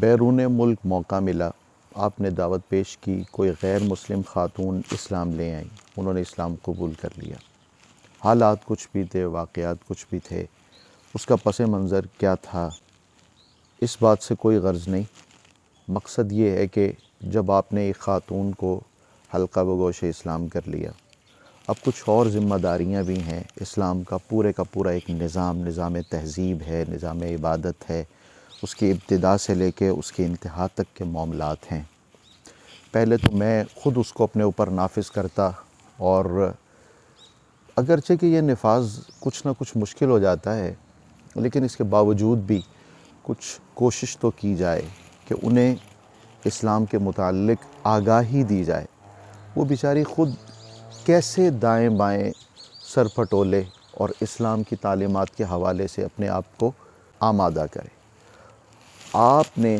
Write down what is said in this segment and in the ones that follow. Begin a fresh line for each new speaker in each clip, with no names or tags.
बैरून मुल्क मौका मिला आपने दावत पेश की कोई गैर मुस्लिम खातून इस्लाम ले आई उन्होंने इस्लाम कबूल कर लिया हालात कुछ भी थे वाक़ कुछ भी थे उसका पस मंज़र क्या था इस बात से कोई गर्ज नहीं मकसद ये है कि जब आपने एक ख़ातून को हल्का बगोश इस्लाम कर लिया अब कुछ और ज़िम्मेदारियाँ भी हैं इस्लाम का पूरे का पूरा एक निज़ाम निज़ाम तहज़ीब है निज़ाम इबादत है उसकी इब्तदा से लेके उसके इंतहा तक के मामलात हैं पहले तो मैं ख़ुद उसको अपने ऊपर नाफिज करता और अगरचे कि यह नफाज कुछ ना कुछ मुश्किल हो जाता है लेकिन इसके बावजूद भी कुछ कोशिश तो की जाए कि उन्हें इस्लाम के मुतल आगाही दी जाए वो बेचारी ख़ुद कैसे दाएं बाएं सर पटोले और इस्लाम की तालीमत के हवाले से अपने आप को आमादा करे आपने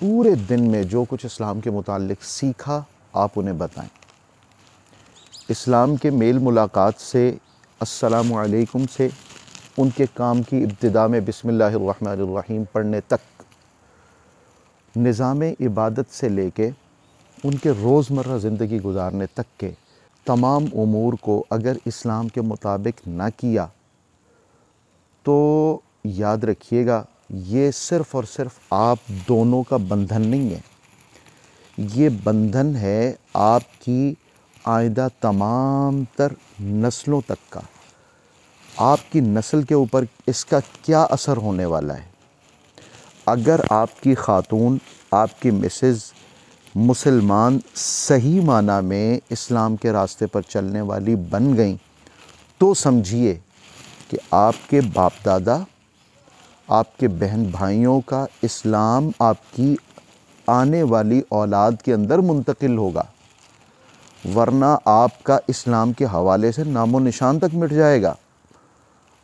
पूरे दिन में जो कुछ इस्लाम के मुतालिक सीखा आप उन्हें बताएं इस्लाम के मेल मुलाकात से असलकुम से उनके काम की इब्तदा में बसमीम पढ़ने तक निज़ाम इबादत से लेके उनके रोज़मर्रा ज़िंदगी गुजारने तक के तमाम अमूर को अगर इस्लाम के मुताबिक ना किया तो याद रखिएगा ये सिर्फ़ और सिर्फ आप दोनों का बंधन नहीं है ये बंधन है आपकी आयदा तमाम तर नस्लों तक का आपकी नस्ल के ऊपर इसका क्या असर होने वाला है अगर आपकी ख़ातून आपकी मिसेज़ मुसलमान सही माना में इस्लाम के रास्ते पर चलने वाली बन गई तो समझिए कि आपके बाप दादा आपके बहन भाइयों का इस्लाम आपकी आने वाली औलाद के अंदर मुंतकिल होगा वरना आपका इस्लाम के हवाले से नामो निशान तक मिट जाएगा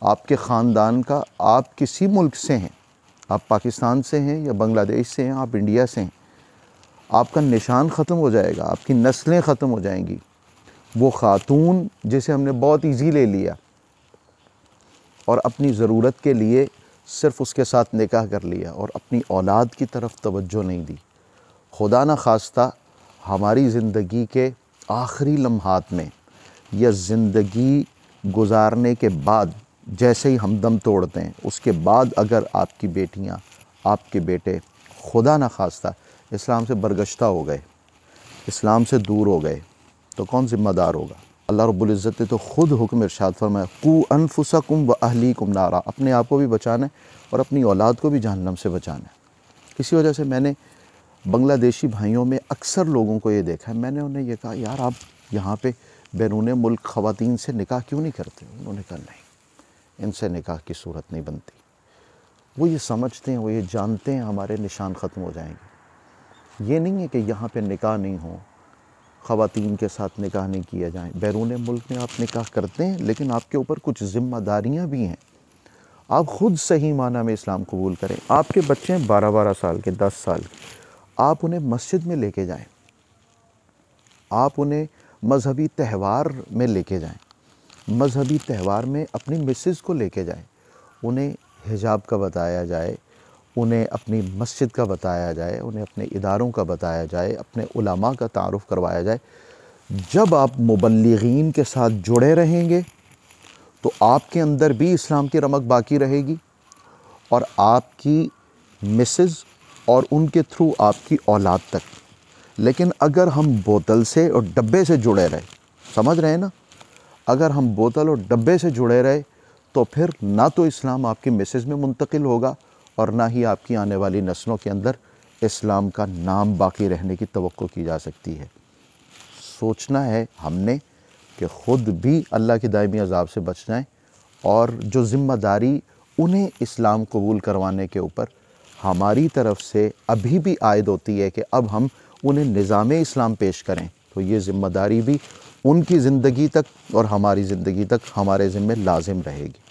आपके ख़ानदान का आप किसी मुल्क से हैं आप पाकिस्तान से हैं या बांग्लादेश से हैं आप इंडिया से हैं आपका निशान ख़त्म हो जाएगा आपकी नस्लें ख़त्म हो जाएंगी वो ख़ातून जिसे हमने बहुत ईजी ले लिया और अपनी ज़रूरत के लिए सिर्फ उसके साथ निकाह कर लिया और अपनी औलाद की तरफ तवज्जो नहीं दी खुदा न खास्ता हमारी ज़िंदगी के आखिरी लम्हात में या ज़िंदगी गुजारने के बाद जैसे ही हम दम तोड़ते हैं उसके बाद अगर आपकी बेटियाँ आपके बेटे खुदा न खास्ता इस्लाम से बरगश्ता हो गए इस्लाम से दूर हो गए तो कौन ज़िम्मेदार होगा अल्लाह रब्ज़त ने तो ख़ुद हुक्म इरशाद फरमाया कु कुम व अहली कुम नारा अपने आप को भी बचाना है और अपनी औलाद को भी जहन्नम से बचाना है इसी वजह से मैंने बंग्लादेशी भाइयों में अक्सर लोगों को ये देखा है मैंने उन्हें यह कहा यार आप यहाँ पर बैरून मुल्क ख़वान से निकाह क्यों नहीं करते उन्होंने कहा नहीं इनसे निकाह की सूरत नहीं बनती वो ये समझते हैं वो ये जानते हैं हमारे निशान ख़त्म हो जाएंगे ये नहीं है कि यहाँ पर निकाह नहीं हो ख़वान के साथ निकाह नहीं किया जाए बैरून मुल्क में आप निकाह करते हैं लेकिन आपके ऊपर कुछ ज़िम्मेदारियाँ भी हैं आप ख़ुद सही माना में इस्लाम कबूल करें आपके बच्चे हैं बारह बारह साल के दस साल के आप उन्हें मस्जिद में लेके जाएं आप उन्हें मजहबी त्यौहार में लेके जाएं मजहबी त्यौहार में अपनी मिसेस को लेके जाएं उन्हें हिजाब का बताया जाए उन्हें अपनी मस्जिद का बताया जाए उन्हें अपने इदारों का बताया जाए अपने उलमा का तारफ़ करवाया जाए जब आप मुबलगिन के साथ जुड़े रहेंगे तो आपके अंदर भी इस्लाम की रमक बाकी रहेगी और आपकी मिसेज़ और उनके थ्रू आपकी औलाद तक लेकिन अगर हम बोतल से और डब्बे से जुड़े रहे समझ रहे हैं ना अगर हम बोतल और डब्बे से जुड़े रहे तो फिर ना तो इस्लाम आपकी मिसेज़ में मुंतकिल होगा और ना ही आपकी आने वाली नस्लों के अंदर इस्लाम का नाम बाकी रहने की तो की जा सकती है सोचना है हमने कि ख़ुद भी अल्लाह के दायमी अजाब से बच जाएँ और जो ज़िम्मेदारी उन्हें इस्लाम कबूल करवाने के ऊपर हमारी तरफ से अभी भी आयद होती है कि अब हम उन्हें निज़ाम इस्लाम पेश करें तो ये ज़िम्मेदारी भी उनकी ज़िंदगी तक और हमारी ज़िंदगी तक हमारे ज़िम्मे लाजिम रहेगी